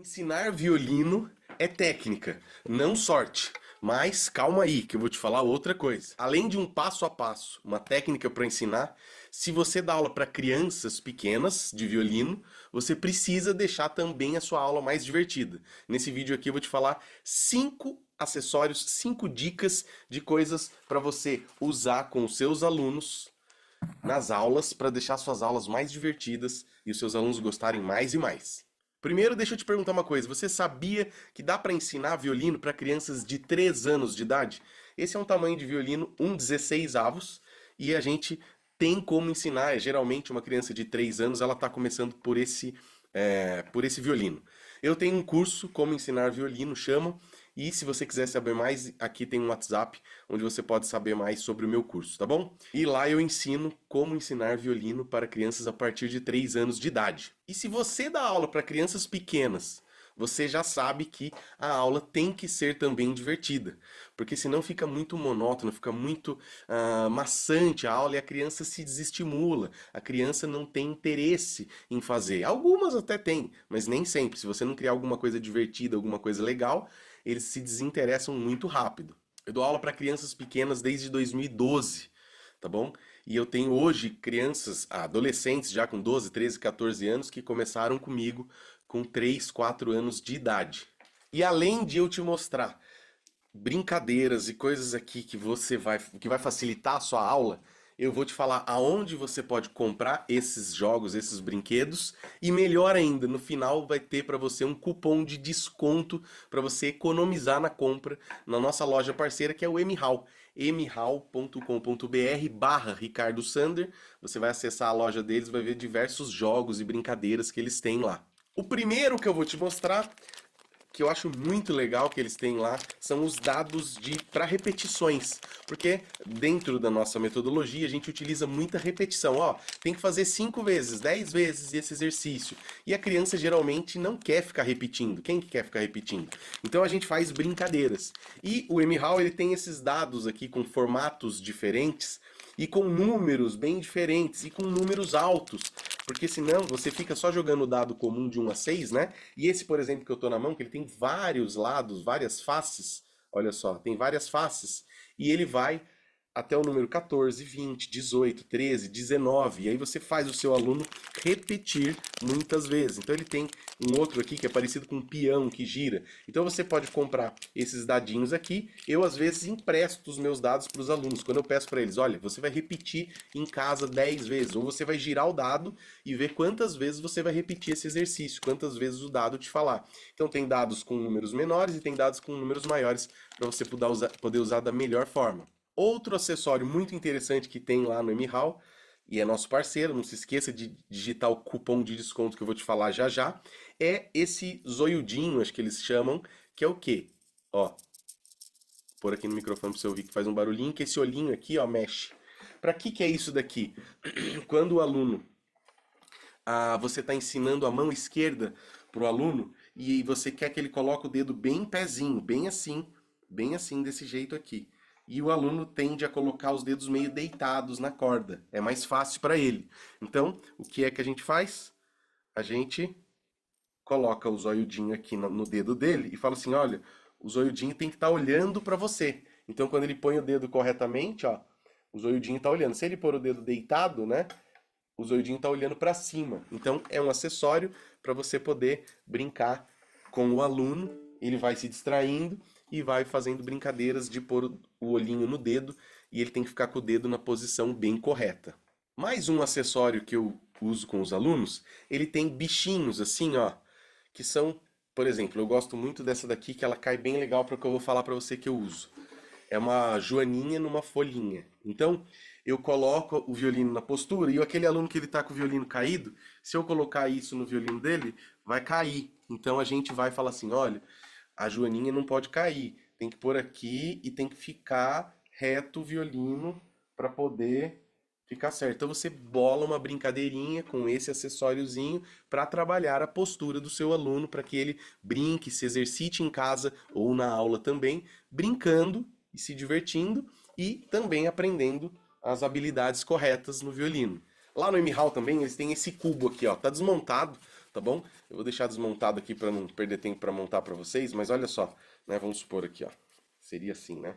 Ensinar violino é técnica, não sorte. Mas calma aí, que eu vou te falar outra coisa. Além de um passo a passo, uma técnica para ensinar, se você dá aula para crianças pequenas de violino, você precisa deixar também a sua aula mais divertida. Nesse vídeo aqui eu vou te falar cinco acessórios, cinco dicas de coisas para você usar com os seus alunos nas aulas para deixar suas aulas mais divertidas e os seus alunos gostarem mais e mais. Primeiro, deixa eu te perguntar uma coisa. Você sabia que dá para ensinar violino para crianças de 3 anos de idade? Esse é um tamanho de violino 1,16 avos e a gente tem como ensinar. É, geralmente, uma criança de 3 anos ela está começando por esse, é, por esse violino. Eu tenho um curso, Como Ensinar Violino, chama. E se você quiser saber mais, aqui tem um WhatsApp onde você pode saber mais sobre o meu curso, tá bom? E lá eu ensino como ensinar violino para crianças a partir de 3 anos de idade. E se você dá aula para crianças pequenas, você já sabe que a aula tem que ser também divertida, porque senão fica muito monótono, fica muito uh, maçante a aula e a criança se desestimula, a criança não tem interesse em fazer. Algumas até tem, mas nem sempre. Se você não criar alguma coisa divertida, alguma coisa legal, eles se desinteressam muito rápido. Eu dou aula para crianças pequenas desde 2012, tá bom? E eu tenho hoje crianças, adolescentes já com 12, 13, 14 anos que começaram comigo com 3, 4 anos de idade. E além de eu te mostrar brincadeiras e coisas aqui que você vai que vai facilitar a sua aula, eu vou te falar aonde você pode comprar esses jogos, esses brinquedos e melhor ainda, no final vai ter para você um cupom de desconto para você economizar na compra na nossa loja parceira que é o MHAL, mhal.com.br/barra Ricardo Sander. Você vai acessar a loja deles, vai ver diversos jogos e brincadeiras que eles têm lá. O primeiro que eu vou te mostrar que eu acho muito legal que eles têm lá são os dados de para repetições, porque dentro da nossa metodologia a gente utiliza muita repetição. Ó, tem que fazer cinco vezes, dez vezes esse exercício. E a criança geralmente não quer ficar repetindo. Quem que quer ficar repetindo? Então a gente faz brincadeiras. E o MHAL ele tem esses dados aqui com formatos diferentes e com números bem diferentes e com números altos porque senão você fica só jogando o dado comum de 1 a 6, né? E esse, por exemplo, que eu estou na mão, que ele tem vários lados, várias faces. Olha só, tem várias faces. E ele vai até o número 14, 20, 18, 13, 19. E aí você faz o seu aluno repetir muitas vezes. Então ele tem um outro aqui que é parecido com um peão que gira. Então você pode comprar esses dadinhos aqui. Eu às vezes empresto os meus dados para os alunos. Quando eu peço para eles, olha, você vai repetir em casa 10 vezes. Ou você vai girar o dado e ver quantas vezes você vai repetir esse exercício. Quantas vezes o dado te falar. Então tem dados com números menores e tem dados com números maiores para você poder usar da melhor forma. Outro acessório muito interessante que tem lá no MHAL, e é nosso parceiro, não se esqueça de digitar o cupom de desconto que eu vou te falar já já, é esse zoiudinho, acho que eles chamam, que é o quê? Ó, por aqui no microfone para você ouvir que faz um barulhinho, que esse olhinho aqui, ó, mexe. Para que que é isso daqui? Quando o aluno, ah, você está ensinando a mão esquerda para o aluno, e você quer que ele coloque o dedo bem pezinho, bem assim, bem assim, desse jeito aqui e o aluno tende a colocar os dedos meio deitados na corda. É mais fácil para ele. Então, o que é que a gente faz? A gente coloca o zoiudinho aqui no dedo dele e fala assim: olha, o zoiudinho tem que estar tá olhando para você. Então, quando ele põe o dedo corretamente, ó, o zoiudinho está olhando. Se ele pôr o dedo deitado, né? O zoiudinho está olhando para cima. Então, é um acessório para você poder brincar com o aluno. Ele vai se distraindo e vai fazendo brincadeiras de pôr o olhinho no dedo e ele tem que ficar com o dedo na posição bem correta. Mais um acessório que eu uso com os alunos, ele tem bichinhos assim, ó, que são, por exemplo, eu gosto muito dessa daqui que ela cai bem legal para o que eu vou falar para você que eu uso. É uma joaninha numa folhinha. Então, eu coloco o violino na postura e aquele aluno que ele tá com o violino caído, se eu colocar isso no violino dele, vai cair. Então a gente vai falar assim, olha, a joaninha não pode cair. Tem que pôr aqui e tem que ficar reto o violino para poder ficar certo. Então você bola uma brincadeirinha com esse acessóriozinho para trabalhar a postura do seu aluno, para que ele brinque, se exercite em casa ou na aula também, brincando e se divertindo e também aprendendo as habilidades corretas no violino. Lá no M-Hall também eles têm esse cubo aqui, ó, tá desmontado, tá bom? Eu vou deixar desmontado aqui para não perder tempo para montar para vocês, mas olha só, né? Vamos supor aqui, ó. Seria assim, né?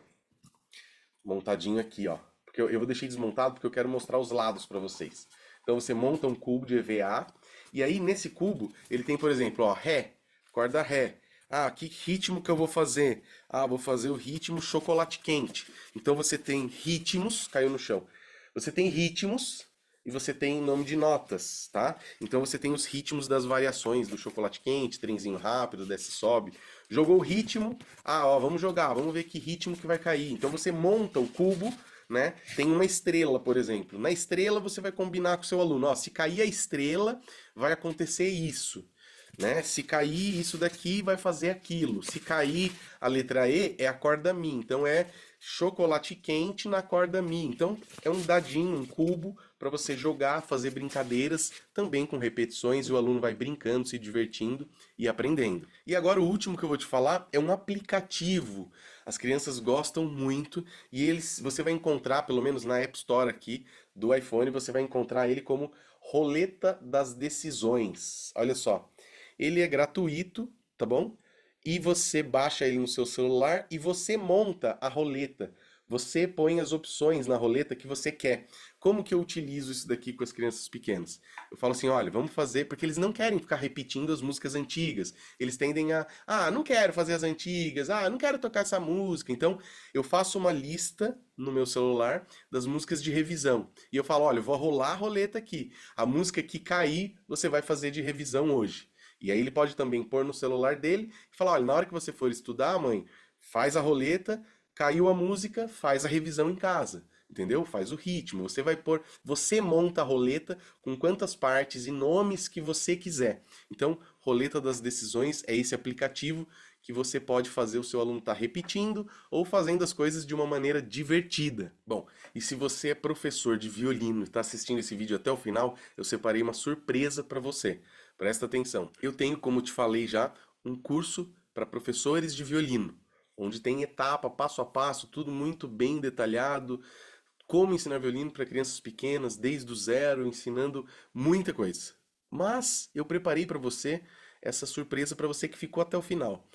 Montadinho aqui, ó. Porque eu, eu vou deixar desmontado porque eu quero mostrar os lados para vocês. Então você monta um cubo de EVA e aí nesse cubo ele tem, por exemplo, ó, ré, corda ré. Ah, que ritmo que eu vou fazer? Ah, vou fazer o ritmo chocolate quente. Então você tem ritmos, caiu no chão. Você tem ritmos e você tem nome de notas, tá? Então você tem os ritmos das variações do chocolate quente, trenzinho rápido, desce sobe. Jogou o ritmo, ah, ó, vamos jogar, vamos ver que ritmo que vai cair. Então você monta o cubo, né? Tem uma estrela, por exemplo. Na estrela você vai combinar com o seu aluno, ó, se cair a estrela, vai acontecer isso. Né? Se cair isso daqui, vai fazer aquilo. Se cair a letra E, é a corda Mi. Então é chocolate quente na corda Mi. Então, é um dadinho, um cubo para você jogar, fazer brincadeiras, também com repetições, e o aluno vai brincando, se divertindo e aprendendo. E agora o último que eu vou te falar é um aplicativo. As crianças gostam muito e eles, você vai encontrar, pelo menos na App Store aqui do iPhone, você vai encontrar ele como Roleta das Decisões. Olha só. Ele é gratuito, tá bom? e você baixa ele no seu celular e você monta a roleta. Você põe as opções na roleta que você quer. Como que eu utilizo isso daqui com as crianças pequenas? Eu falo assim, olha, vamos fazer, porque eles não querem ficar repetindo as músicas antigas. Eles tendem a, ah, não quero fazer as antigas, ah, não quero tocar essa música. Então, eu faço uma lista no meu celular das músicas de revisão. E eu falo, olha, eu vou rolar a roleta aqui. A música que cair, você vai fazer de revisão hoje. E aí ele pode também pôr no celular dele e falar: olha, na hora que você for estudar, mãe, faz a roleta, caiu a música, faz a revisão em casa. Entendeu? Faz o ritmo. Você vai pôr. Você monta a roleta com quantas partes e nomes que você quiser. Então, Roleta das Decisões é esse aplicativo que você pode fazer o seu aluno estar tá repetindo ou fazendo as coisas de uma maneira divertida. Bom, e se você é professor de violino e está assistindo esse vídeo até o final, eu separei uma surpresa para você. Presta atenção. Eu tenho, como te falei já, um curso para professores de violino, onde tem etapa, passo a passo, tudo muito bem detalhado, como ensinar violino para crianças pequenas, desde o zero, ensinando muita coisa. Mas eu preparei para você essa surpresa para você que ficou até o final.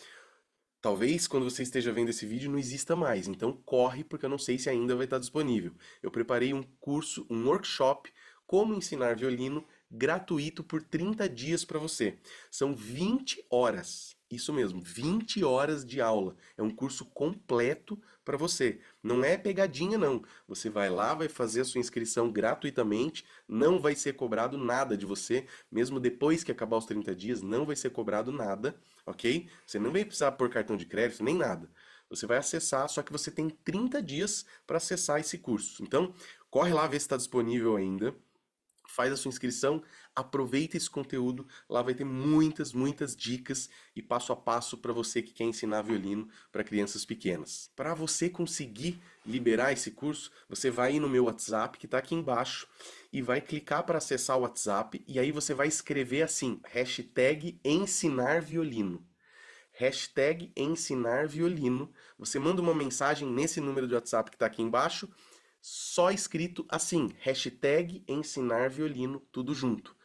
Talvez quando você esteja vendo esse vídeo não exista mais, então corre porque eu não sei se ainda vai estar disponível. Eu preparei um curso, um workshop, como ensinar violino gratuito por 30 dias para você. São 20 horas. Isso mesmo, 20 horas de aula. É um curso completo para você. Não é pegadinha, não. Você vai lá, vai fazer a sua inscrição gratuitamente, não vai ser cobrado nada de você, mesmo depois que acabar os 30 dias, não vai ser cobrado nada, ok? Você não vai precisar por cartão de crédito nem nada. Você vai acessar, só que você tem 30 dias para acessar esse curso. Então, corre lá ver se está disponível ainda faz a sua inscrição, aproveita esse conteúdo, lá vai ter muitas, muitas dicas e passo a passo para você que quer ensinar violino para crianças pequenas. Para você conseguir liberar esse curso, você vai ir no meu WhatsApp que está aqui embaixo e vai clicar para acessar o WhatsApp e aí você vai escrever assim, hashtag ensinar violino hashtag ensinar violino. Você manda uma mensagem nesse número de WhatsApp que está aqui embaixo só escrito assim, hashtag ensinar violino, tudo junto.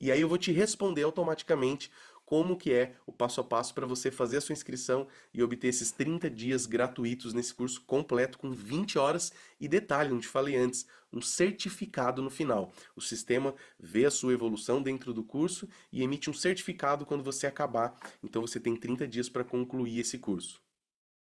E aí eu vou te responder automaticamente como que é o passo a passo para você fazer a sua inscrição e obter esses 30 dias gratuitos nesse curso completo com 20 horas e detalhe, não te falei antes, um certificado no final. O sistema vê a sua evolução dentro do curso e emite um certificado quando você acabar. Então você tem 30 dias para concluir esse curso.